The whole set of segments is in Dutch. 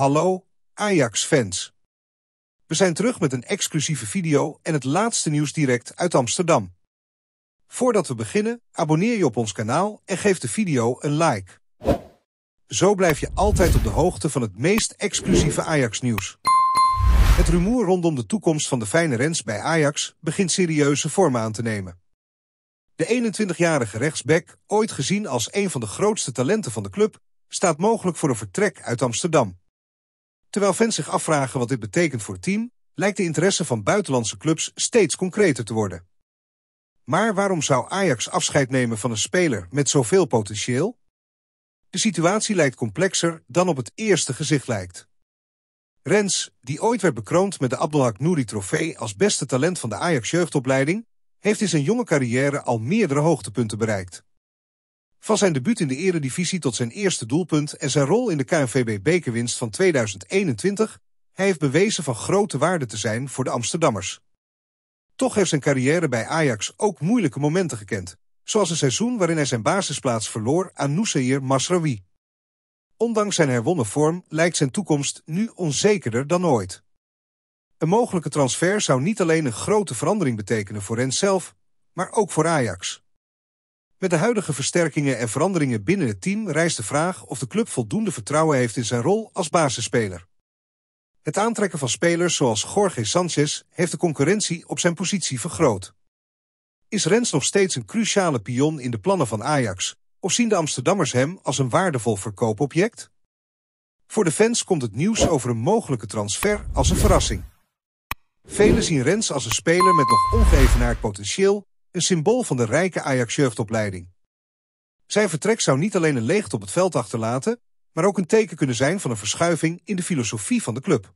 Hallo Ajax-fans. We zijn terug met een exclusieve video en het laatste nieuws direct uit Amsterdam. Voordat we beginnen, abonneer je op ons kanaal en geef de video een like. Zo blijf je altijd op de hoogte van het meest exclusieve Ajax-nieuws. Het rumoer rondom de toekomst van de fijne Rens bij Ajax begint serieuze vorm aan te nemen. De 21-jarige rechtsback, ooit gezien als een van de grootste talenten van de club, staat mogelijk voor een vertrek uit Amsterdam. Terwijl fans zich afvragen wat dit betekent voor het team, lijkt de interesse van buitenlandse clubs steeds concreter te worden. Maar waarom zou Ajax afscheid nemen van een speler met zoveel potentieel? De situatie lijkt complexer dan op het eerste gezicht lijkt. Rens, die ooit werd bekroond met de Abdelhak Nouri trofee als beste talent van de Ajax jeugdopleiding, heeft in zijn jonge carrière al meerdere hoogtepunten bereikt. Van zijn debuut in de eredivisie tot zijn eerste doelpunt en zijn rol in de KNVB-bekerwinst van 2021, hij heeft bewezen van grote waarde te zijn voor de Amsterdammers. Toch heeft zijn carrière bij Ajax ook moeilijke momenten gekend, zoals een seizoen waarin hij zijn basisplaats verloor aan Nusair Masraoui. Ondanks zijn herwonnen vorm lijkt zijn toekomst nu onzekerder dan ooit. Een mogelijke transfer zou niet alleen een grote verandering betekenen voor hen zelf, maar ook voor Ajax. Met de huidige versterkingen en veranderingen binnen het team rijst de vraag of de club voldoende vertrouwen heeft in zijn rol als basisspeler. Het aantrekken van spelers zoals Jorge Sanchez heeft de concurrentie op zijn positie vergroot. Is Rens nog steeds een cruciale pion in de plannen van Ajax? Of zien de Amsterdammers hem als een waardevol verkoopobject? Voor de fans komt het nieuws over een mogelijke transfer als een verrassing. Velen zien Rens als een speler met nog ongeëvenaard potentieel een symbool van de rijke Ajax-jeugdopleiding. Zijn vertrek zou niet alleen een leegte op het veld achterlaten, maar ook een teken kunnen zijn van een verschuiving in de filosofie van de club.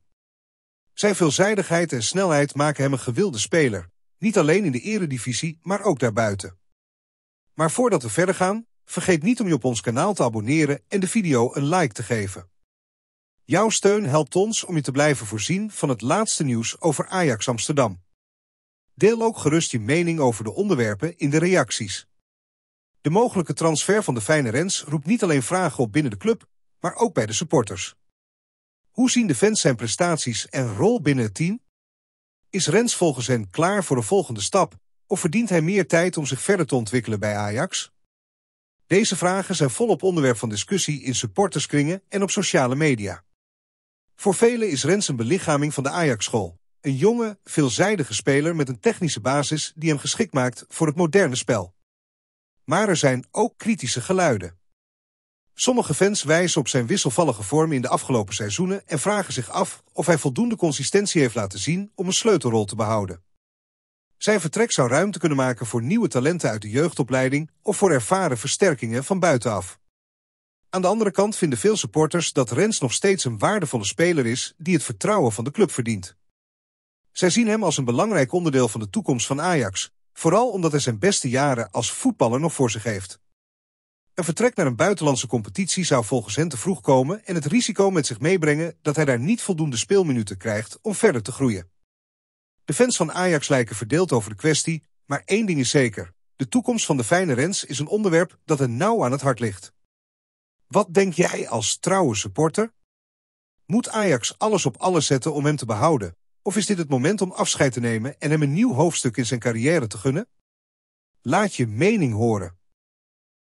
Zijn veelzijdigheid en snelheid maken hem een gewilde speler, niet alleen in de eredivisie, maar ook daarbuiten. Maar voordat we verder gaan, vergeet niet om je op ons kanaal te abonneren en de video een like te geven. Jouw steun helpt ons om je te blijven voorzien van het laatste nieuws over Ajax Amsterdam. Deel ook gerust je mening over de onderwerpen in de reacties. De mogelijke transfer van de fijne Rens roept niet alleen vragen op binnen de club, maar ook bij de supporters. Hoe zien de fans zijn prestaties en rol binnen het team? Is Rens volgens hen klaar voor de volgende stap of verdient hij meer tijd om zich verder te ontwikkelen bij Ajax? Deze vragen zijn volop onderwerp van discussie in supporterskringen en op sociale media. Voor velen is Rens een belichaming van de Ajax-school. Een jonge, veelzijdige speler met een technische basis die hem geschikt maakt voor het moderne spel. Maar er zijn ook kritische geluiden. Sommige fans wijzen op zijn wisselvallige vorm in de afgelopen seizoenen en vragen zich af of hij voldoende consistentie heeft laten zien om een sleutelrol te behouden. Zijn vertrek zou ruimte kunnen maken voor nieuwe talenten uit de jeugdopleiding of voor ervaren versterkingen van buitenaf. Aan de andere kant vinden veel supporters dat Rens nog steeds een waardevolle speler is die het vertrouwen van de club verdient. Zij zien hem als een belangrijk onderdeel van de toekomst van Ajax, vooral omdat hij zijn beste jaren als voetballer nog voor zich heeft. Een vertrek naar een buitenlandse competitie zou volgens hen te vroeg komen en het risico met zich meebrengen dat hij daar niet voldoende speelminuten krijgt om verder te groeien. De fans van Ajax lijken verdeeld over de kwestie, maar één ding is zeker. De toekomst van de fijne Rens is een onderwerp dat hen nauw aan het hart ligt. Wat denk jij als trouwe supporter? Moet Ajax alles op alles zetten om hem te behouden? Of is dit het moment om afscheid te nemen en hem een nieuw hoofdstuk in zijn carrière te gunnen? Laat je mening horen.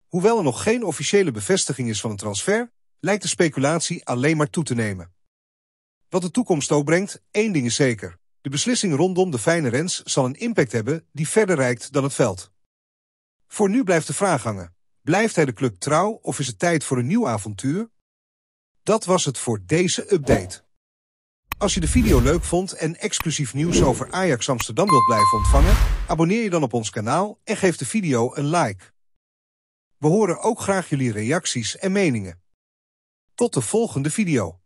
Hoewel er nog geen officiële bevestiging is van een transfer, lijkt de speculatie alleen maar toe te nemen. Wat de toekomst ook brengt, één ding is zeker. De beslissing rondom de fijne Rens zal een impact hebben die verder reikt dan het veld. Voor nu blijft de vraag hangen. Blijft hij de club trouw of is het tijd voor een nieuw avontuur? Dat was het voor deze update. Als je de video leuk vond en exclusief nieuws over Ajax Amsterdam wilt blijven ontvangen, abonneer je dan op ons kanaal en geef de video een like. We horen ook graag jullie reacties en meningen. Tot de volgende video.